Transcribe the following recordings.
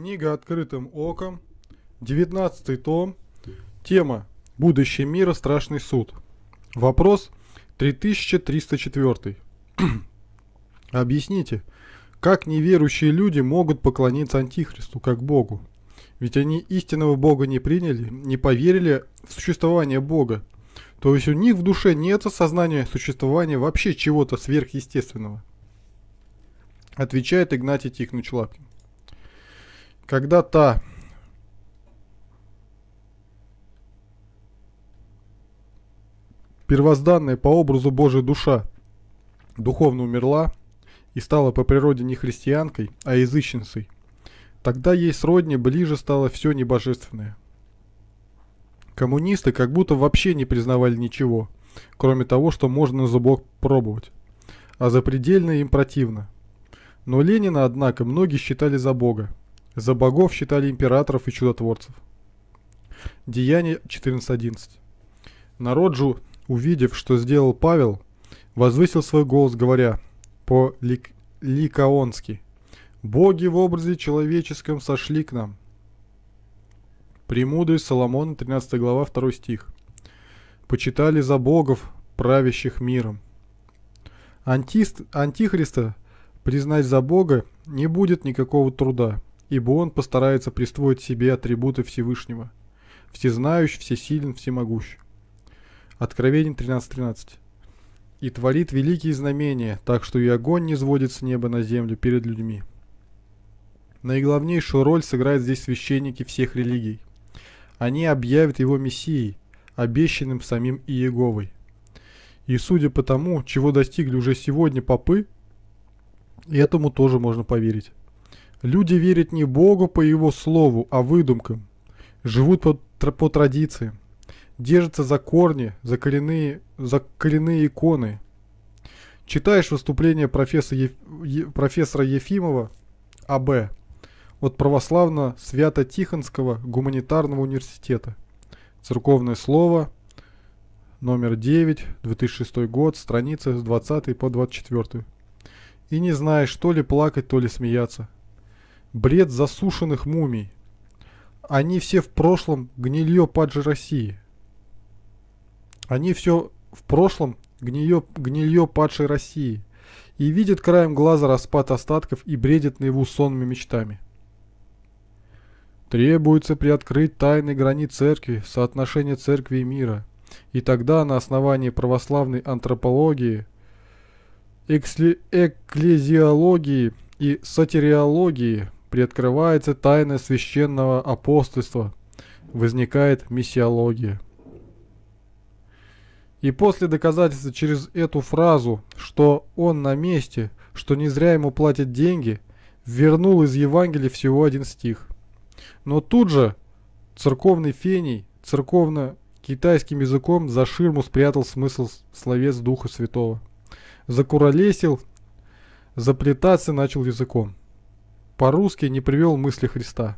Книга «Открытым оком», 19 том, тема «Будущее мира. Страшный суд». Вопрос 3304. Объясните, как неверующие люди могут поклониться Антихристу как Богу? Ведь они истинного Бога не приняли, не поверили в существование Бога. То есть у них в душе нет осознания существования вообще чего-то сверхъестественного. Отвечает Игнатий Тихонович Лапкин. Когда та первозданная по образу Божия душа духовно умерла и стала по природе не христианкой, а язычницей, тогда ей сродни ближе стало все небожественное. Коммунисты как будто вообще не признавали ничего, кроме того, что можно за Бог пробовать, а запредельное им противно. Но Ленина, однако, многие считали за бога, за богов считали императоров и чудотворцев. Деяние 14.11. Народ же, увидев, что сделал Павел, возвысил свой голос, говоря по-ликаонски «Боги в образе человеческом сошли к нам». Премудрый Соломон, 13 глава, 2 стих. «Почитали за богов, правящих миром». Антист, антихриста признать за бога не будет никакого труда – ибо он постарается присвоить себе атрибуты Всевышнего. Всезнающий, всесилен, всемогущ. Откровение 13.13. «И творит великие знамения, так что и огонь не сводит с неба на землю перед людьми». Наиглавнейшую роль сыграют здесь священники всех религий. Они объявят его Мессией, обещанным самим Иеговой. И судя по тому, чего достигли уже сегодня попы, этому тоже можно поверить. Люди верят не Богу по его слову, а выдумкам. Живут по, по традиции. Держатся за корни, за коренные, за коренные иконы. Читаешь выступление профессора, Еф, е, профессора Ефимова А.Б. от Православно-Свято-Тихонского гуманитарного университета. Церковное слово, номер 9, 2006 год, страницы с 20 по 24. И не знаешь, то ли плакать, то ли смеяться – Бред засушенных мумий. Они все в прошлом гнилье паджи России. Они все в прошлом гнилье, гнилье падшей России. И видят краем глаза распад остатков и бредят наяву сонными мечтами. Требуется приоткрыть тайны грани церкви, соотношение церкви и мира. И тогда на основании православной антропологии, эксли, экклезиологии и сатириологии – приоткрывается тайна священного апостольства, возникает миссиология. И после доказательства через эту фразу, что он на месте, что не зря ему платят деньги, вернул из Евангелия всего один стих. Но тут же церковный фений, церковно-китайским языком за ширму спрятал смысл словец Духа Святого. Закуролесил, заплетаться начал языком по-русски не привел мысли Христа.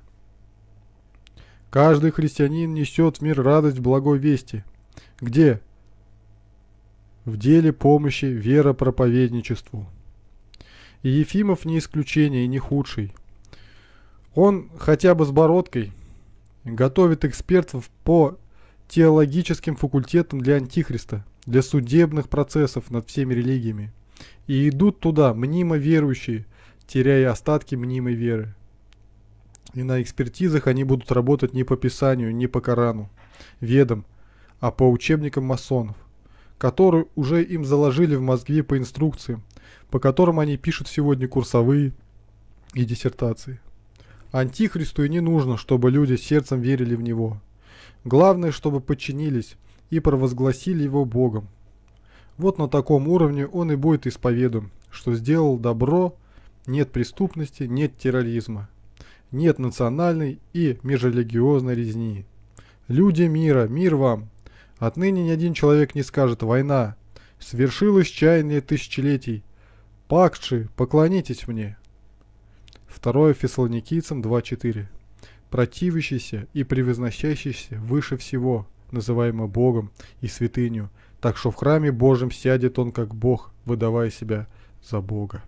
Каждый христианин несет в мир радость благой вести. Где? В деле помощи веропроповедничеству. И Ефимов не исключение и не худший. Он хотя бы с бородкой готовит экспертов по теологическим факультетам для Антихриста, для судебных процессов над всеми религиями. И идут туда мнимо верующие – теряя остатки мнимой веры. И на экспертизах они будут работать не по Писанию, не по Корану, ведам, а по учебникам масонов, которые уже им заложили в мозги по инструкциям, по которым они пишут сегодня курсовые и диссертации. Антихристу и не нужно, чтобы люди сердцем верили в него. Главное, чтобы подчинились и провозгласили его Богом. Вот на таком уровне он и будет исповедуем, что сделал добро – нет преступности, нет терроризма, нет национальной и межрелигиозной резни. Люди мира, мир вам! Отныне ни один человек не скажет «война», «свершилось чаяние тысячелетий», «пакши, поклонитесь мне». 2 Фессалоникийцам 2.4 Противящийся и превозносящийся выше всего, называемый Богом и святыню, так что в храме Божьем сядет он как Бог, выдавая себя за Бога.